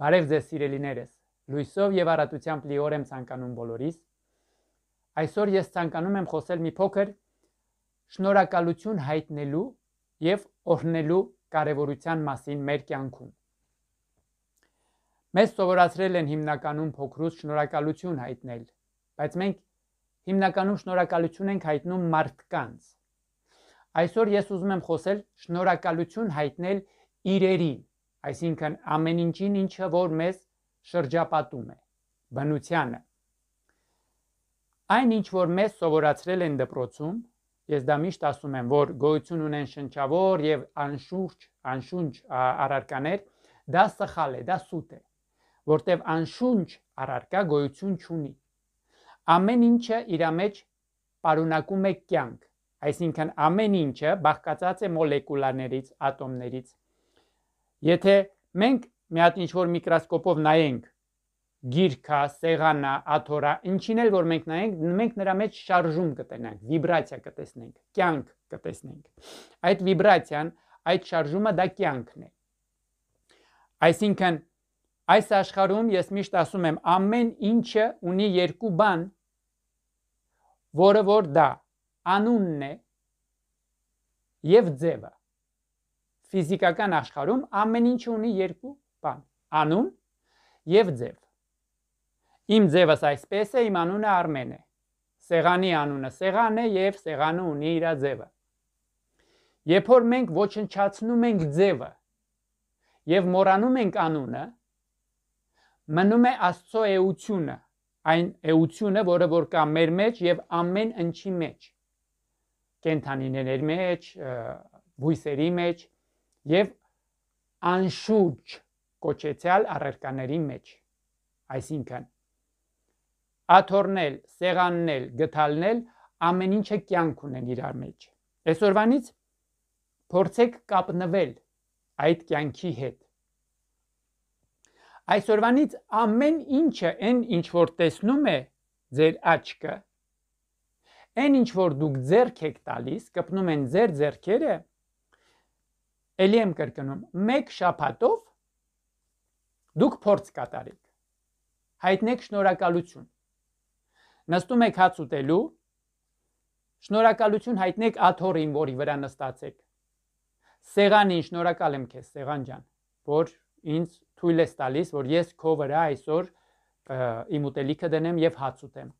Բարև ձեզ սիրելիներս։ Լույսով եւ առատությամբ լիոր եմ ցանկանում բոլորիս։ Այսօր ես ցանկանում եմ խոսել մի փոքր շնորհակալություն հայտնելու եւ օրհնելու կարեւորության մասին մեր կյանքում։ Մեզ սովորացրել են հիմնականում փոքրուց շնորհակալություն հայտնել, բայց մենք հիմնականում շնորհակալություն ենք հայտնում մարդկանց։ Այսօր ես ուզում եմ խոսել շնորհակալություն հայտնել իրերին այսինքն ամեն ինչին ինչը որ մեզ շրջապատում է բնությանը այն ինչ որ մեզ սովորացրել են դպրոցում ես դա միշտ ասում եմ որ գոյություն ունեն շնչավոր եւ անշուրջ անշունչ առարկաներ դա սխալ է դա սուտ է որտեւ անշունչ առարկա գոյություն չունի ամեն ինչը իր մեջ պարունակում է կյանք այսինքն ամեն ինչը բաղկացած է մոլեկուլաներից ատոմներից Եթե մենք մի հատ ինչ որ միկրոսկոպով նայենք գիրքա, սեղանա, աթորա, ինչին էլ որ մենք նայենք, մենք նրա մեջ շարժում կտեսնենք, վիբրացիա կտեսնենք, կյանք կտեսնենք։ Այդ վիբրացիան, այդ շարժումը դա կյանքն է։ Այսինքն այս աշխարհում ես միշտ ասում եմ, ամեն ինչը ունի երկու բան, որը որ դա անունն է եւ ձևը ֆիզիկական աշխարհում ամեն ինչ ունի երկու բան՝ անուն եւ ձև։ Իմ ձևս այսպես է, իմ անունը Արմեն է։ Սեղանի անունը Սեղան է եւ Սեղանը ունի իր ձևը։ Երբ որ մենք ոչնչացնում ենք ձևը եւ մոռանում ենք անունը, մնում է Աստծո էությունը, այն էությունը, որը որ կա մեր մեջ եւ ամեն ինչի մեջ։ Կենթանիների մեջ, բույսերի մեջ, եւ անշուջ կոչեցյալ առարկաների մեջ այսինքն աթորնել սեղաննել գթալնել ամեն ինչը կյանք ունեն իրար մեջ այսօրվանից փորձեք կապնվել այդ կյանքի հետ այսօրվանից ամեն ինչը այն ինչ որ տեսնում է ձեր աչքը այն ինչ որ դուք ձերք եք տալիս կպնում են ձեր ձերքերը ձեր Էլի եմ կրկնում, մեկ շաբաթով դուք փորձ կատարեք։ Հայտնեք շնորհակալություն։ Նստում եք հաց ուտելու, շնորհակալություն հայտնեք աթորին, որի վրա նստած եք։ Սեղանին շնորհակալ եմ քեզ, Սեղան ջան, որ ինձ թույլ ես տալիս, որ ես քո վրա այսօր իմ ուտելիքը դնեմ եւ հաց ուտեմ։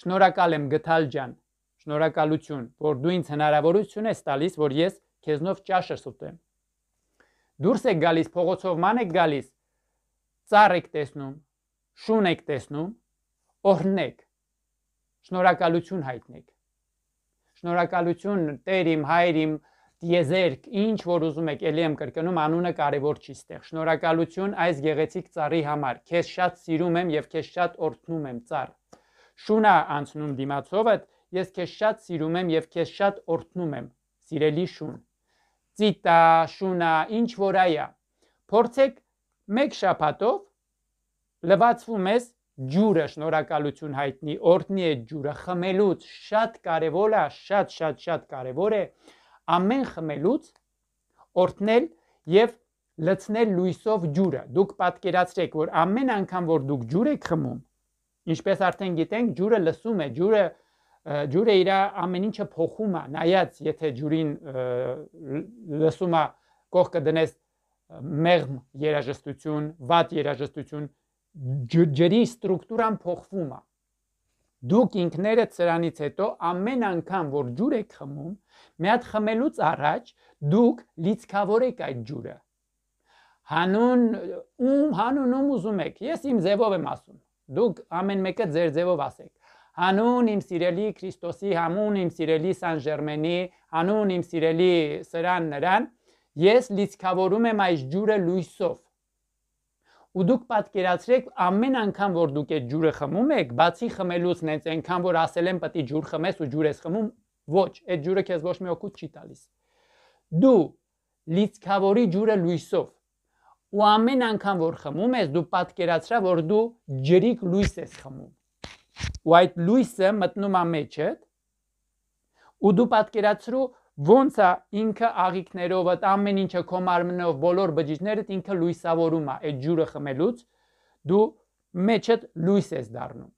Շնորհակալ եմ գթալ ջան, շնորհակալություն, որ դու ինձ հնարավորություն ես տալիս, որ ես քեզնով ճաշը ստեմ։ Դուրս եք գալիս, փողոցով ման եք գալիս, ծառ եք տեսնում, շուն եք տեսնում, օրհնեք։ Շնորհակալություն հայտնեք։ Շնորհակալություն Տեր իմ, Հայր իմ, Եզերք, ինչ որ ուզում եք, ելի եմ կրկնում, անունը կարևոր չի ստեղ։ Շնորհակալություն այս գեղեցիկ ծառի համար։ Քեզ շատ սիրում եմ եւ քեզ շատ օրհնում եմ ծառ։ Շունա անցնում դիմացովդ, ես քեզ շատ սիրում եմ եւ քեզ շատ օրհնում եմ։ Սիրելի շուն ծիտա, շունա, ինչ որ այա։ Փորձեք մեկ շաբաթով լվացվում ես ջուրը շնորհակալություն հայտնի, օրտնի է ջուրը խմելուց շատ կարևոր է, շատ շատ շատ կարևոր է ամեն խմելուց օրտնել եւ լցնել լույսով ջուրը։ Դուք պատկերացրեք, որ ամեն անգամ որ դուք ջուր եք խմում, ինչպես արդեն գիտենք, ջուրը լսում է, ջուրը ջուրը ջուրը իր ամեն ինչը փոխում է նայած եթե ջուրին լսում է կողքը դնես մեղմ երաժշտություն վատ երաժշտություն ջրի ստրուկտուրան փոխվում է դուք ինքներդ սրանից հետո ամեն անգամ որ ջուր եք խմում մի հատ խմելուց առաջ դուք լիցքավորեք այդ ջուրը հանուն ում հանունում ուզում եք ես իմ ձևով եմ ասում դուք ամեն մեկը ձեր ձևով ասեք Հանուն իմ սիրելի Քրիստոսի, համուն իմ սիրելի Սան Ժերմենի, հանուն իմ սիրելի սրան նրան, ես լիցքավորում եմ այս ջուրը լույսով։ Ու դուք պատկերացրեք ամեն անգամ որ դուք այդ ջուրը խմում եք, բացի խմելուց նենց այնքան որ ասել են պետք է ջուր խմես ու ջուր ես խմում, ոչ, այդ ջուրը քեզ ոչ մի օգուտ չի տալիս։ Դու լիցքավորի ջուրը լույսով ու ամեն անգամ որ խմում ես դու պատկերացրա որ դու ջրիկ լույս ես խմում ու այդ լույսը մտնում է մեջդ ու դու պատկերացրու ոնց է ինքը աղիքներովդ ամեն ինչը քո մարմնով բոլոր բջիջներդ ինքը լույսավորում է այդ ջուրը խմելուց դու մեջդ լույս ես դառնում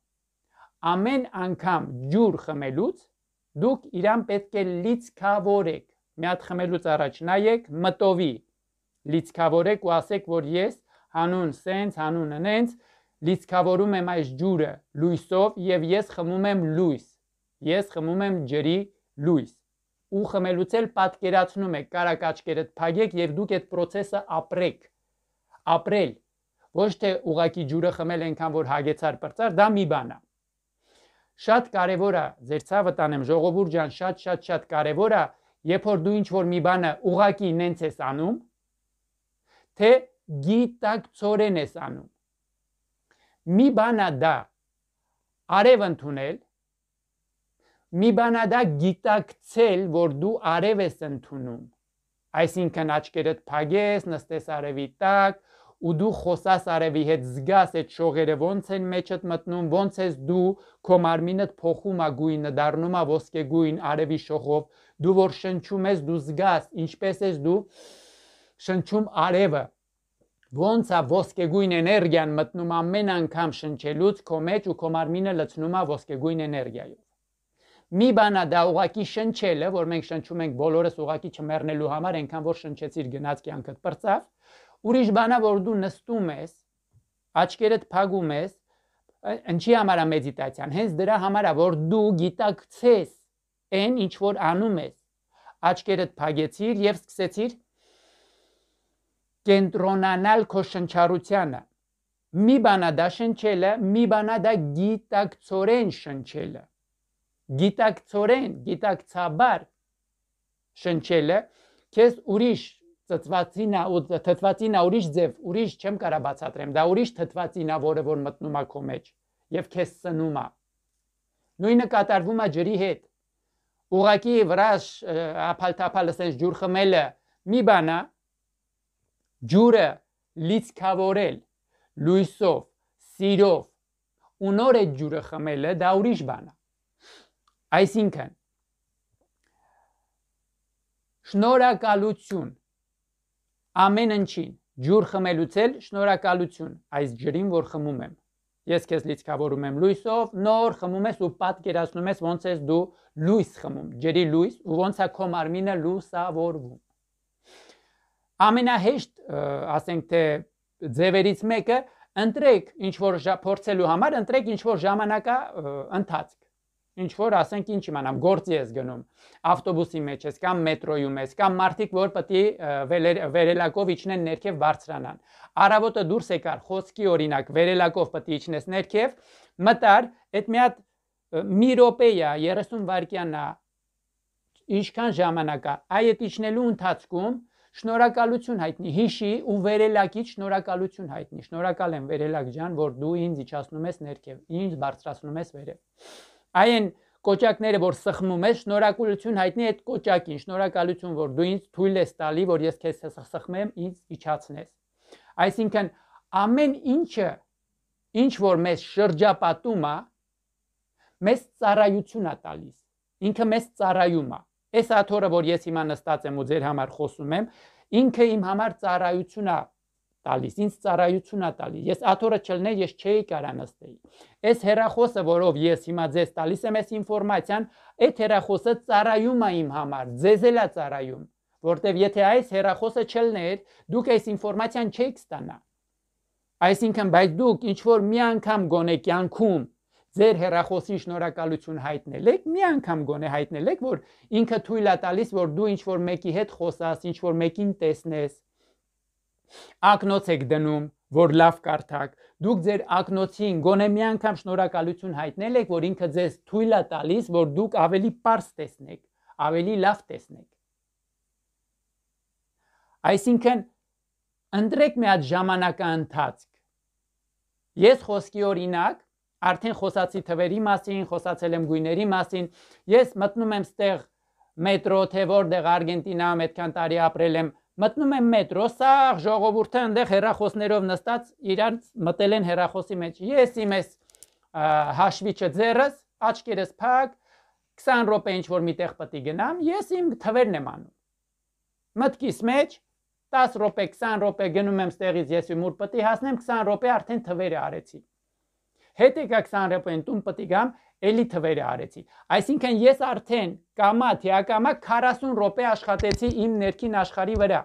ամեն անգամ ջուր խմելուց դուք իրան պետք է լիցքավորեք մի հատ խմելուց առաջ նայեք մտովի լիցքավորեք ու ասեք որ ես հանուն սենց հանուն նենց լիցքավորում եմ այս ջուրը լույսով եւ ես խմում եմ լույս։ Ես խմում եմ ջրի լույս։ Ու խմելուց էլ պատկերացնում եք կարակաճկերդ փագեք եւ դուք այդ process-ը ապրեք։ Ապրել ոչ թե ուղակի ջուրը խմել ենքան որ հագեցար պրծար, դա մի բան է։ Շատ կարևոր է ձեր ցավը տանեմ ժողովուրդ ջան, շատ-շատ շատ կարևոր է, երբ որ դու ինչ որ մի բանը ուղակի նենց ես անում, թե գիտակցորեն ես անում մի բանադա արև ընդունել մի բանադա գիտակցել որ դու արև ես ընդունում այսինքն աչքերդ փագես նստես արևի տակ ու դու խոսաս արևի հետ զգաս այդ շողերը ոնց են մեջդ մտնում ոնց ես դու քո մարմինդ փոխում ա գույնը դառնում ա ոսկե գույն արևի շողով դու որ շնչում ես դու զգաս ինչպես ես դու շնչում արևը Ոնց է ոսկեգույն էներգիան մտնում ամեն անգամ շնչելուց քո մեջ ու քո մարմինը լցնում է ոսկեգույն էներգիայով մի բան է դա ուղակի շնչելը, որ մենք շնչում ենք բոլորս ուղակի չմեռնելու համար, այնքան որ շնչեցիր գնաց կյանքդ բրծավ, ուրիշ բանա որ դու նստում ես, աչքերդ փակում ես, ինչի համար է մեդիտացիան, հենց դրա համար է որ դու գիտակցես այն ինչ որ անում ես։ Աչքերդ փակեցիր եւ սկսեցիր կենտրոնանալ քո շնչառությանը։ Մի բանա դա շնչելը, մի բանա դա գիտակցորեն շնչելը։ Գիտակցորեն, գիտակցաբար շնչելը քեզ ուրիշ ծծվածինա ու թթվածինա ուրիշ ձև, ուրիշ չեմ կարա բացատրեմ, դա ուրիշ թթվածինա, որը որ մտնում է քո մեջ եւ քեզ սնում է։ Նույնը կատարվում է ջրի հետ։ Ուղակի վրաշ ապալտապալը sense ջուր խմելը մի բանա, ջուրը լիցքավորել լույսով, սիրով ու նոր այդ ջուրը խմելը դա ուրիշ բան է։ Այսինքն շնորհակալություն ամեն ինչին ջուր խմելուց էլ շնորհակալություն այս ջրին որ խմում եմ ես քեզ լիցքավորում եմ լույսով նոր խմում ես ու պատկերացնում ես ոնց ես դու լույս խմում ջրի լույս ու ոնց է քո մարմինը լուսավորվում ամենահեշտ ասենք թե ձևերից մեկը ընտրեք ինչ որ փորձելու համար ընտրեք ինչ որ ժամանակա ընթացք ինչ որ ասենք ինչ իմանամ գործի ես գնում ավտոբուսի մեջ ես կամ մետրոյում ես կամ մարդիկ որ պետք է վերելակով իջնեն ներքև բարձրանան արավոտը դուրս եկար խոսքի օրինակ վերելակով պետք է իջնես ներքև մտար այդ մի հատ մի րոպեա 30 վայրկյանա ինչքան ժամանակա այ այդ իջնելու ընթացքում շնորհակալություն հայտնի հիշի ու վերելակից շնորհակալություն հայտնի շնորհակալ եմ վերելակ ջան որ դու ինձ իջացնում ես ներքև ինձ բարձրացնում ես վերև այն կոճակները որ սխմում ես շնորհակալություն հայտնի այդ կոճակին շնորհակալություն որ դու ինձ թույլ ես տալի որ ես քեզ սխսխմեմ ինձ իջացնես այսինքն ամեն ինչը ինչ որ մեզ շրջապատում է մեզ ծառայություն է տալիս ինքը մեզ ծառայում է Այս աթորը, որ ես հիմա նստած եմ ու ձեր համար խոսում եմ, ինքը իմ համար ծառայություն է տալիս, ինձ ծառայություն է տալիս։ Ես աթորը չլներ, ես չէի կարա նստեի։ Այս հերախոսը, որով ես հիմա ձեզ տալիս եմ այս ինֆորմացիան, այդ հերախոսը ծառայում է իմ համար, ձեզ էլ է ծառայում, որտեվ եթե այս հերախոսը չլներ, դուք այս ինֆորմացիան չեք ստանա։ Այսինքն, բայց դուք ինչ որ մի անգամ գոնե կյանքում ձեր հերախոսի շնորհակալություն հայտնելեք, մի անգամ գոնե հայտնելեք, որ ինքը թույլ է տալիս, որ դու ինչ որ մեկի հետ խոսաս, ինչ որ մեկին տեսնես։ Ակնոց եք դնում, որ լավ կարդակ։ Դուք ձեր ակնոցին գոնե մի անգամ շնորհակալություն հայտնել եք, որ ինքը ձեզ թույլ է տալիս, որ դուք ավելի པարս տեսնեք, ավելի լավ տեսնեք։ Այսինքն ընտրեք մի հատ ժամանակա ընթացք։ Ես խոսքի օրինակ Արդեն խոսացի թվերի մասին, խոսացել եմ գույների մասին։ Ես մտնում եմ ստեղ մետրո, թե որտեղ Արգենտինայում այդքան տարի ապրել եմ, մտնում եմ մետրո, սաղ ժողովուրդը այնտեղ հերախոսներով նստած իրանց մտել են հերախոսի մեջ։ Ես իմ էս հաշվիչը ձեռս, աչքերս փակ, 20 րոպե ինչ որ միտեղ պետք գնամ, ես իմ թվերն եմ անում։ Մտքիս մեջ 10 րոպե, 20 րոպե գնում եմ ստեղից ես ումուր պետք հասնեմ 20 րոպե արդեն թվերը արեցի հետ եկա 20 րոպեն տուն պետք գամ, էլի թվերը արեցի։ Այսինքն ես արդեն կամա թե ակամա 40 րոպե աշխատեցի իմ ներքին աշխարհի վրա։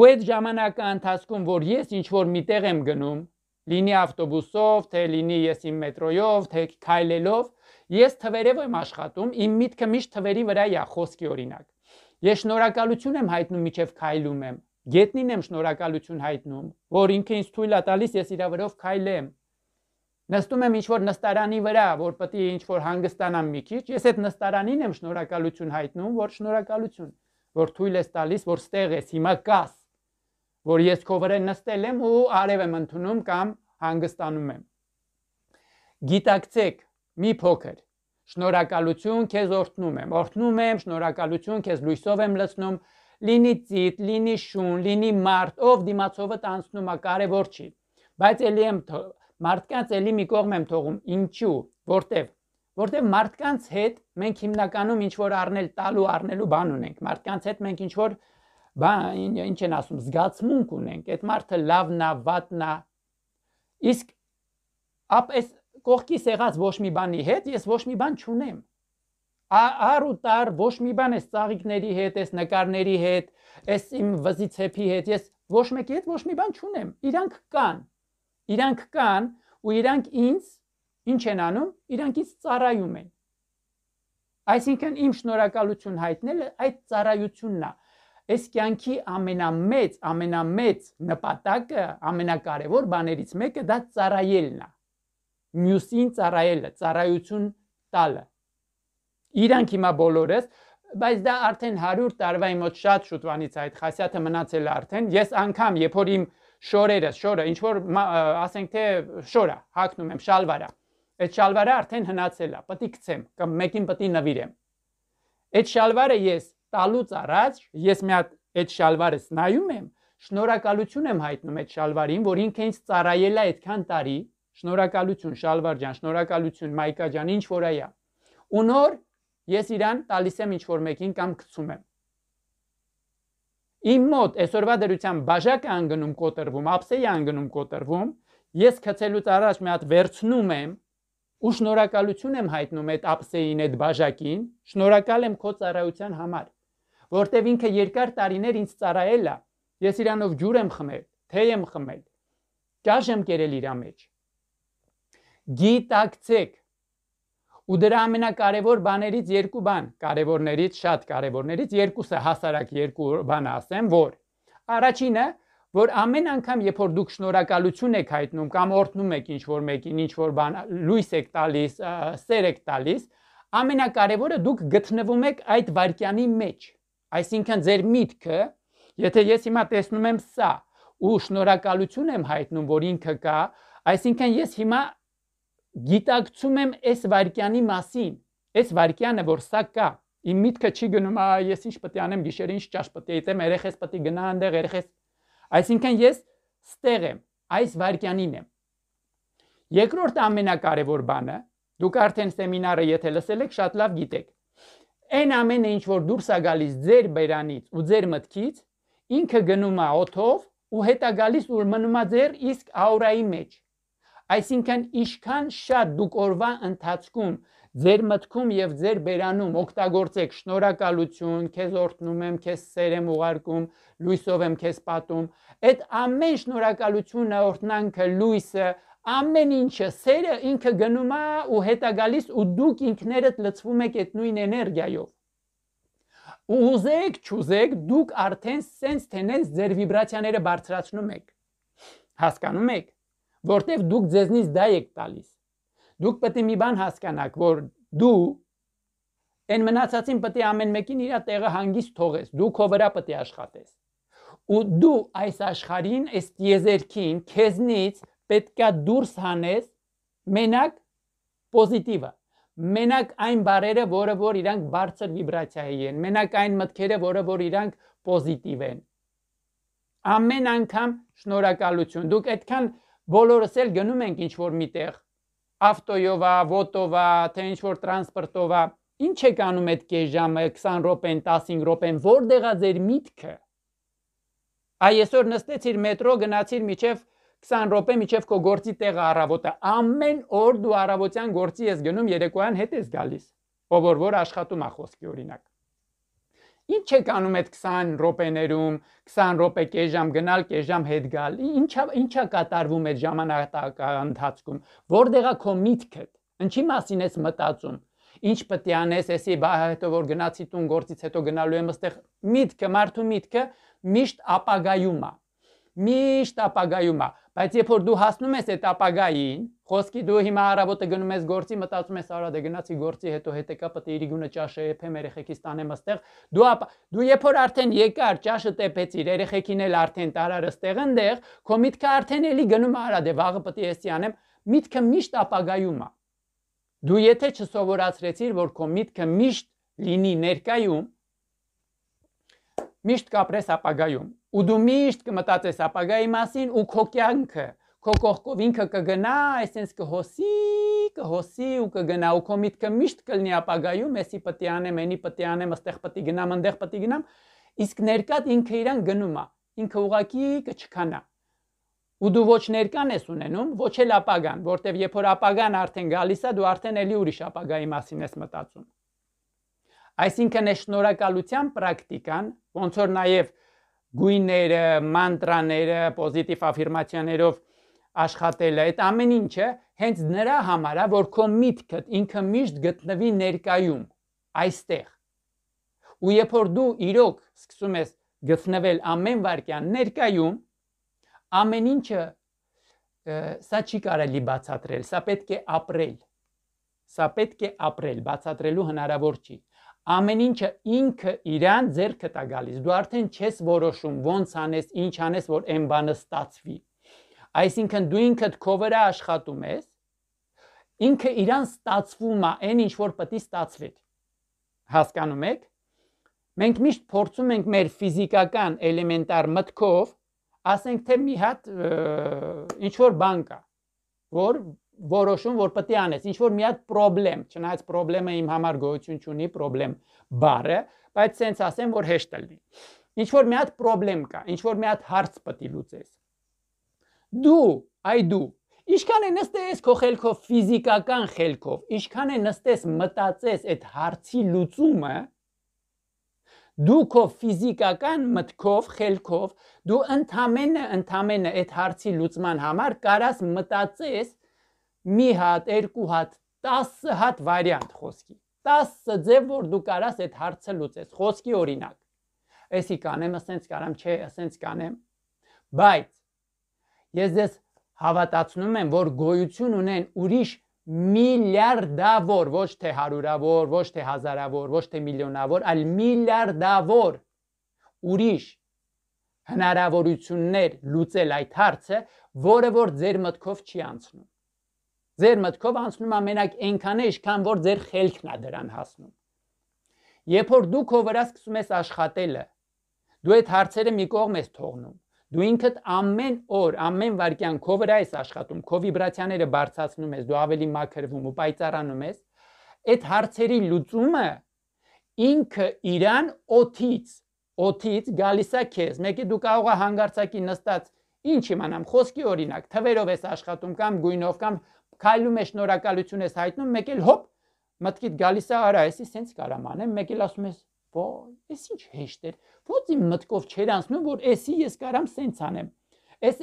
Ու այդ ժամանակա ընթացքում, որ ես ինչ որ միտեղ եմ գնում, լինի ավտոբուսով, թե լինի ես իմ մետրոյով, թե քայլելով, ես թվերով եմ աշխատում, իմ միտքը միշտ թվերի վրա է, խոսքի օրինակ։ Ես շնորհակալություն եմ հայտնում, միչև քայլում եմ, գետնին եմ շնորհակալություն հայտնում, որ ինքը ինձ թույլ է տալիս ես իրա վրով քայլեմ։ Նստում եմ ինչ-որ նստարանի վրա, որ պետք է ինչ-որ հանգստանամ մի քիչ, ես այդ նստարանին եմ շնորհակալություն հայտնում, որ շնորհակալություն, որ թույլ ես տալիս, որ ստեղ ես, հիմա կաս, որ ես քո վրա նստել եմ ու արև եմ ընդունում կամ հանգստանում եմ։ Գիտակցեք, մի փոքր Շնորհակալություն քեզ օրհնում եմ։ Օրհնում եմ, շնորհակալություն քեզ լույսով եմ լցնում, լինի ծիտ, լինի շուն, լինի մարդ, ով դիմացովը տանցնում է, կարևոր չի։ Բայց ելի եմ մարդկանց ելի մի կողմ եմ թողում, ինչու, որտեվ որտեվ մարդկանց հետ մենք հիմնականում ինչ որ առնել տալու առնելու բան ունենք։ Մարդկանց հետ մենք ինչ որ բան ինչ են ասում, զգացմունք ունենք։ Այդ մարդը լավն է, վատն է։ Իսկ ապ այս կողքի սեղած ոչ մի բանի հետ ես ոչ մի բան չունեմ ար ու տար ոչ մի բան էս ծաղիկների հետ, էս նկարների հետ, էս իմ վզի ցեփի հետ, ես ոչ մեկի հետ ոչ մի բան չունեմ։ Իրանք կան։ Իրանք կան ու իրանք ինձ ինչ են անում, իրանք ինձ ծառայում են։ Այսինքն իմ շնորհակալություն հայտնելը այդ ծառայությունն է։ Այս կյանքի ամենամեծ, ամենամեծ նպատակը, ամենակարևոր բաներից մեկը դա ծառայելն է։ Մյուսին ծառայելը, ծառայություն տալը իրանք հիմա բոլորըս բայց դա արդեն 100 տարվայի մոտ շատ շուտվանից այդ խասյաթը մնացել է արդեն ես անգամ երբ որ իմ շորերը շորը ինչ որ ասենք թե շորա հակնում եմ շալվարա այդ շալվարը արդեն հնացել է պետք է գցեմ կամ մեկին պետք է նվիրեմ այդ շալվարը ես տալուց առաջ ես մի հատ այդ շալվարս նայում եմ շնորհակալություն եմ հայտնում այդ շալվարին որ ինքը ինձ ծառայել է այդքան տարի շնորհակալություն շալվար ջան շնորհակալություն մայկա ջան ինչ որ այա ու նոր ես իրան տալիս եմ ինչ որ մեկին կամ գցում եմ իմ մոտ այսօրվա դրության բաժակը անգնում կոտրվում, ապսեի անգնում կոտրվում, ես քցելուց առաջ մի հատ վերցնում եմ ու շնորհակալություն եմ հայտնում այդ ապսեին, այդ բաժակին, շնորհակալ եմ քո ծառայության համար, որտեվ ինքը երկար տարիներ ինձ ծառայել է, ես իրանով ջուր եմ խմել, թեյ եմ խմել, ճաշ եմ կերել իրա մեջ։ Գիտակցեք, ու դրա ամենակարևոր բաներից երկու բան, կարևորներից շատ կարևորներից երկուսը հասարակ երկու բան ասեմ, որ առաջինը որ ամեն անգամ երբ որ դուք շնորհակալություն եք հայտնում կամ օրհնում եք ինչ որ մեկին, ինչ որ բան լույս եք տալիս, սեր եք տալիս, ամենակարևորը դուք գտնվում եք այդ վարքյանի մեջ։ Այսինքն ձեր միտքը, եթե ես հիմա տեսնում եմ սա, ու շնորհակալություն եմ հայտնում, որ ինքը կա, այսինքն ես հիմա գիտակցում եմ այս վարքյանի մասին, այս վարքյանը որ սա կա, իմ միտքը չի գնում, ա ես ինչ պետք է անեմ գիշերին, ինչ ճաշ պետք է իտեմ, երեխես պետք է գնա այնտեղ, երեխես։ Այսինքն ես ստեղ եմ, այս վարքյանին եմ։ Երկրորդ ամենակարևոր բանը, դուք արդեն սեմինարը եթե լսել եք, շատ լավ գիտեք։ Այն ամենը, ինչ որ դուրս է գալիս ձեր բերանից ու ձեր մտքից, ինքը գնում է օթով ու հետա գալիս ու մնում է ձեր իսկ աուրայի մեջ։ Այսինքն ինչքան շատ դուք օրվա ընթացքում ձեր մտքում եւ ձեր բերանում օգտագործեք շնորհակալություն, քեզ օրհնում եմ, քեզ սեր եմ ուղարկում, լույսով եմ քեզ պատում, այդ ամեն շնորհակալությունը, օրհնանքը, լույսը, ամեն ինչը սերը ինքը գնում է ու հետա գալիս ու դուք ինքներդ լցվում եք այդ նույն էներգիայով ու ուզեք չուզեք դուք արդեն սենց թենես ձեր վիբրացիաները բարձրացնում եք հասկանում եք որտեվ դուք ձեզնից դա եք տալիս։ Դուք պետք է մի բան հասկանաք, որ դու այն մնացածին պետք է ամեն մեկին իր տեղը հանգիստ թողես։ Դու քո վրա պետք է աշխատես։ Ու դու այս աշխարհին, այս տիեզերքին քեզնից պետքա դուրս հանես մենակ պոզիտիվը մենակ այն բարերը, որը որ իրանք բարձր վիբրացիայի են, մենակ այն մտքերը, որը որ իրանք պոզիտիվ են։ Ամեն անգամ շնորհակալություն։ Դուք այդքան բոլորս էլ գնում ենք ինչ որ միտեղ ավտոյով, վոտով, թե ինչ որ տրանսպորտով, ինչ եք անում այդ կես ժամը 20 րոպեն, 15 րոպեն, որտեղ է ձեր միտքը։ Այ այսօր նստեցիր մետրո, գնացիր միջև 20 րոպե միջև քո գործի տեղը առավոտը։ Ամեն օր դու առավոտյան գործի ես գնում, երեկոյան հետ ես գալիս։ Ով որ որ աշխատում է խոսքի օրինակ։ Ինչ եք անում այդ 20 րոպեներում, 20 րոպե կեժամ գնալ, կեժամ հետ գալ։ Ինչա ինչա կատարվում այդ ժամանակական ընթացքում։ Որտեղա քո միտքդ։ Ինչի մասին ես մտածում։ Ինչ պետք է անես, էսի բահ հետո որ գնացի տուն գործից հետո գնալու եմ այստեղ։ Միտքը, մարդու միտքը միշտ ապագայում է։ Միշտ ապագայում է, բայց երբ որ դու հասնում ես այդ ապագային, Խոսքի դու հիմա առավոտը գնում ես գործի, մտածում ես արա դե գնացի գործի, հետո հետեկա պետք է իրիգունը ճաշը եփեմ, երեխեքիս տանեմ աստեղ։ Դու ապա դու երբ որ արդեն եկար, ճաշը տեպեցիր, երեխեքին էլ արդեն տարարը ստեղ ընդեղ, քո միտքը արդեն էլի գնում արա դե վաղը պետք է էսի անեմ, միտքը միշտ ապագայում է։ Դու եթե չսովորացրեցիր, որ քո միտքը միշտ լինի ներկայում, միշտ կապրես ապագայում։ Ու դու միշտ կմտածես ապագայի մասին ու քո կյանքը քո կողքով ինքը կգնա, այսպես կհոսի, կհոսի ու կգնա ու քո միտքը միշտ կլնի ապագայում, էսի պետք է անեմ, այնի պետք է անեմ, այստեղ պետք է գնամ, այնտեղ պետք է գնամ, իսկ ներկադ ինքը իրան գնում է, ինքը ուղակի կչքանա։ Ու դու ոչ ներկան ես ունենում, ոչ էլ ապագան, որտեվ երբ որ ապագան արդեն գալիս է, դու արդեն էլի ուրիշ ապագայի մասին ես մտածում։ Այսինքն է շնորհակալության պրակտիկան, ոնց որ նաև գույները, մանտրաները, պոզիտիվ աֆիրմացիաներով աշխատելը, այդ ամեն ինչը հենց նրա համար է, որ քո միտքդ ինքը միշտ գտնվի ներկայում, այստեղ։ Ու երբ որ դու իրոք սկսում ես գտնվել ամեն վարքյան ներկայում, ամեն ինչը սա չի կարելի բացատրել, սա պետք է ապրել։ Սա պետք է ապրել, բացատրելու հնարավոր չի։ Ամեն ինչը ինքը իրան ձեռքդ է գալիս։ Դու արդեն չես որոշում ոնց անես, ինչ անես, որ այն բանը ստացվի։ Այսինքն դու ինքդ քո վրա աշխատում ես, ինքը իրան ստացվում է այն ինչ որ պետք է ստացվի։ Հասկանում եք։ Մենք միշտ փորձում ենք մեր ֆիզիկական էլեմենտար մտքով ասենք թե մի հատ ինչ որ բան կա, որ որոշում որ պետք է անես ինչ որ մի հատ խնդրեմ չնայած խնդրեմը իմ համար գոյություն չունի խնդրեմ բառը բայց sense ասեմ որ հեշտ է լինի ինչ որ մի հատ խնդրեմ կա ինչ որ մի հատ հարց պետք է լուծես դու, այ դու Ինչքան է նստես քո խելքով, ֆիզիկական խելքով, ինչքան է նստես մտածես այդ հարցի լուծումը, դու քո ֆիզիկական մտքով, խելքով, դու ընդամենը, ընդամենը այդ հարցի լուծման համար կարաս մտածես մի հատ, երկու հատ, 10 հատ վարիանտ խոսքի։ 10 ձև որ դու կարաս այդ հարցը լուծես։ Խոսքի օրինակ։ Էսի կանեմ, ասենց կարամ, չէ, ասենց կանեմ։ Բայց Ես ձեզ հավատացնում եմ, որ գոյություն ունեն ուրիշ միլիարդավոր, ոչ թե հարյուրավոր, ոչ թե հազարավոր, ոչ թե միլիոնավոր, այլ միլիարդավոր ուրիշ հնարավորություններ լուծել այդ հարցը, որը որ ձեր մտքով չի անցնում։ Ձեր մտքով անցնում ամենակ այնքան է, ինչքան որ ձեր խելքն է դրան հասնում։ Երբ որ դու քո վրա սկսում ես աշխատելը, դու այդ հարցերը մի կողմ ես թողնում Դու ինքդ ամեն օր, ամեն վարքյան քո վրա ես աշխատում, քո վիբրացիաները բարձրացնում ես, դու ավելի մաքրվում ու պայծառանում ես, այդ հարցերի լուծումը ինքը իրան օթից, օթից գալիս է քեզ։ Մեկը դու կարող ես հանգարցակի նստած, ինչ իմանամ, խոսքի օրինակ, թվերով ես աշխատում կամ գույնով կամ քայլում ես շնորհակալություն ես հայտնում, մեկ էլ հոп մտքիդ գալիս է արա, էսի սենց կարամ անեմ, մեկ էլ ասում ես Ո՞չ, ես ինչ հեշտ էր։ Ո՞նց իմ մտքով չեր անցնում, որ էսի ես կարամ սենց անեմ։ Էս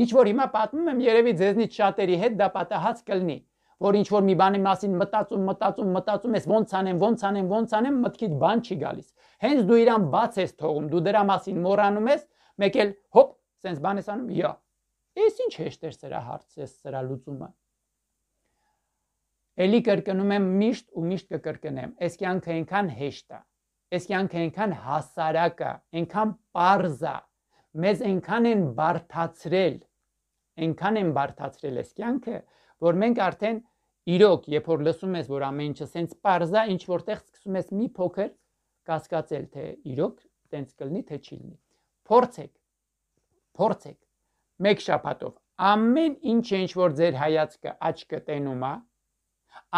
ինչ որ հիմա պատմում եմ, երևի ձեզնից շատերի հետ դա պատահած կլինի, որ ինչ որ մի բանի մասին մտածում, մտածում, մտածում ես, ո՞նց անեմ, ո՞նց անեմ, ո՞նց անեմ, մտքիդ բան չի գալիս։ Հենց դու իրան բաց ես թողում, դու դրա մասին մոռանում ես, մեկ էլ հոպ, սենց բան ես անում, յա։ Էս ինչ հեշտ էր սրա հարցը, սրա լուծումը։ Էլի կրկնում եմ միշտ ու միշտ կկրկնեմ, այս կյանքը այնքան հեշտ է, այս կյանքը այնքան հասարակ է, այնքան པարզ է, մեզ այնքան են բարթացրել, այնքան են բարթացրել այս կյանքը, որ մենք արդեն իրոք, երբ որ լսում ես, որ ամեն ինչը սենց པարզ է, ինչ որտեղ սկսում ես մի փոքր կասկածել, թե իրոք տենց կլինի, թե չի լինի։ Փորձեք, փորձեք մեկ շաբաթով ամեն ինչ ինչ որ ձեր հայացքը աչքը տենում է,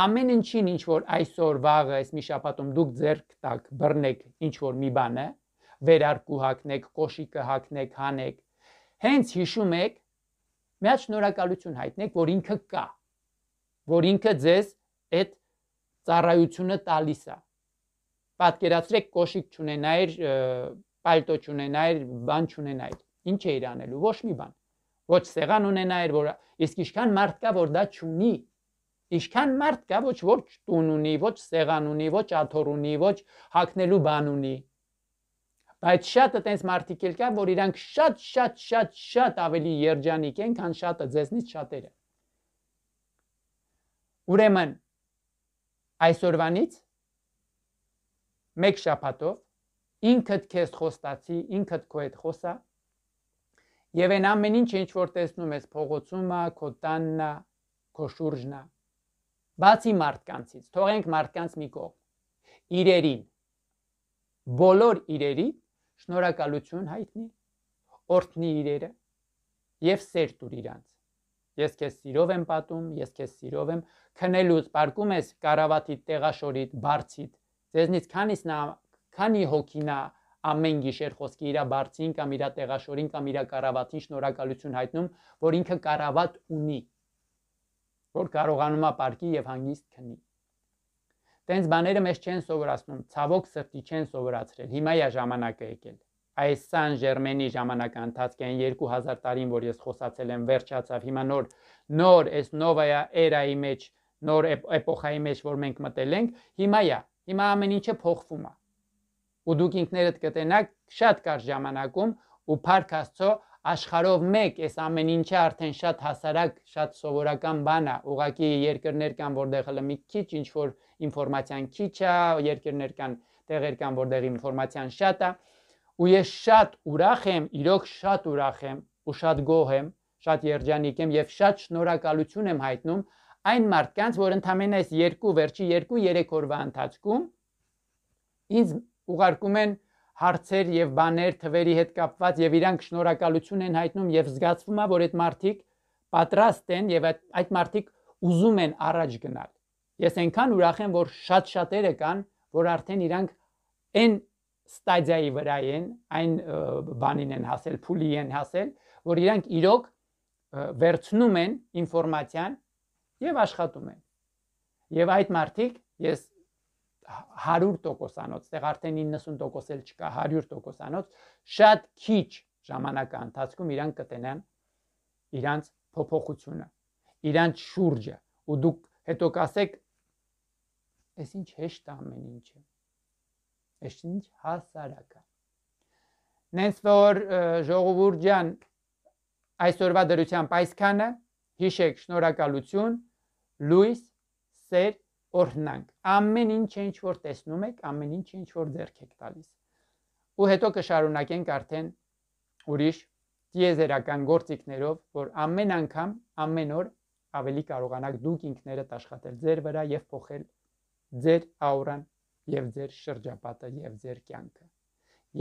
ամեն ինչին ինչ որ այսօր վաղը այս մի շաբաթում դուք ձեռք տակ բռնեք ինչ որ մի բան է վերարկու հակնեք կոշիկը հակնեք հանեք հենց հիշում եք մի հատ շնորհակալություն հայտնեք որ ինքը կա որ ինքը ձեզ այդ ծառայությունը տալիս է պատկերացրեք կոշիկ չունենայր պալտո չունենայր բան չունենայր ինչ է իր անելու ոչ մի բան ոչ սեղան ունենայր որ իսկ ինչքան մարդ կա որ դա չունի Ինչքան մարդ կա, ոչ ոչ տուն ունի, ոչ սեղան ունի, ոչ աթոռ ունի, ոչ հակնելու բան ունի։ Բայց շատը տենց մարդիկ էլ կա, որ իրանք շատ շատ շատ շատ ավելի երջանիկ են, քան շատը ձեզնից շատերը։ Ուրեմն այսօրվանից մեկ շաբաթով ինքդ քեզ խոստացի, ինքդ քո հետ խոսա եւ այն ամեն ինչ ինչ որ տեսնում ես փողոցում, քո տաննա, քո շուրջնա Բացի մարդկանցից, թողենք մարդկանց մի կողմ։ Իրերին բոլոր իրերի շնորհակալություն հայտնի, օրհնի իրերը եւ սեր տուր իրանց։ Ես քեզ սիրով եմ պատում, ես քեզ սիրով եմ քնելուց բարկում ես կարավատի տեղաշորիդ բարձիդ։ Ձեզնից քանից նա քանի հոգինա ամեն գիշեր խոսքի իր բարձին կամ իր տեղաշորին կամ իր կարավատին շնորհակալություն հայտնում, որ ինքը կարավատ ունի որ կարողանում է ապարկի եւ հանգիստ քնի։ Տենց բաները մեզ չեն սովորացնում, ցավոք սրտի չեն սովորացրել։ Հիմա է ժամանակը եկել։ Այս Սան Ժերմենի ժամանակա ընթացքային 2000 տարին, որ ես խոսացել եմ, վերջացավ։ Հիմա նոր նոր էս նովայա էրայի մեջ, նոր էպոխայի մեջ, որ մենք մտել ենք, հիմա է։ Հիմա ամեն ինչը փոխվում է։ Ու դուք ինքներդ կտենաք շատ կարճ ժամանակում ու Փարք Աստծո աշխարհով մեկ այս ամեն ինչը արդեն շատ հասարակ, շատ սովորական բան է։ Ուղղակի երկրներ կան, որտեղ հələ մի քիչ ինչ որ ինֆորմացիան քիչ է, երկրներ կան, տեղեր կան, որտեղ ինֆորմացիան շատ է։ Ու ես շատ ուրախ եմ, իրոք շատ ուրախ եմ, ու շատ գոհ եմ, շատ երջանիկ եմ եւ շատ շնորհակալություն եմ հայտնում այն մարդկանց, որ ընդամենը այս երկու վերջի 2-3 օրվա ընթացքում ինձ ուղարկում են հարցեր եւ բաներ թվերի հետ կապված եւ իրանք շնորհակալություն են հայտնում եւ զգացվում է որ այդ մարդիկ պատրաստ են եւ այդ այդ մարդիկ ուզում են առաջ գնալ ես այնքան ուրախ եմ որ շատ շատերը կան որ արդեն իրանք այն ստադիայի վրա են այն բանին են հասել փուլի են հասել որ իրանք իրոք վերցնում են ինֆորմացիան եւ աշխատում են եւ այդ մարդիկ ես 100%-անոց, այդեղ արդեն 90% էլ չկա, 100%-անոց, շատ քիչ ժամանակա ընթացքում իրանք կտենան իրանց փոփոխությունը, իրանց շուրջը, ու դուք հետո կասեք, այս ինչ հեշտ ամեն ինչը։ Այս ինչ հասարակա։ Նենց որ ժողովուրդ ջան այսօրվա դրությամբ այսքանը, հիշեք շնորհակալություն, լույս, սեր օրհնանք։ Ամեն ինչ ինչ որ տեսնում եք, ամեն ինչ ինչ որ ձեռք եք տալիս։ Ու հետո կշարունակենք արդեն ուրիշ դիեզերական գործիքներով, որ ամեն անգամ, ամեն օր ավելի կարողանաք դուք ինքներդ աշխատել ձեր վրա եւ փոխել ձեր աուրան եւ ձեր շրջապատը եւ ձեր կյանքը։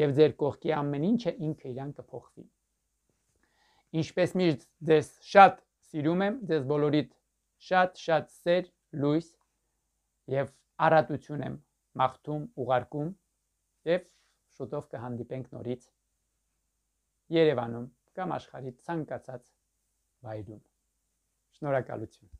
Եվ ձեր կողքի ամեն ինչը ինքը իրան կփոխվի։ Ինչպես միշտ ձեզ շատ սիրում եմ, ձեզ բոլորիդ շատ շատ սեր, լույս եւ առատություն եմ մաղթում, ուղարկում եւ շուտով կհանդիպենք նորից Երևանում կամ աշխարհի ցանկացած վայրում։ Շնորհակալություն։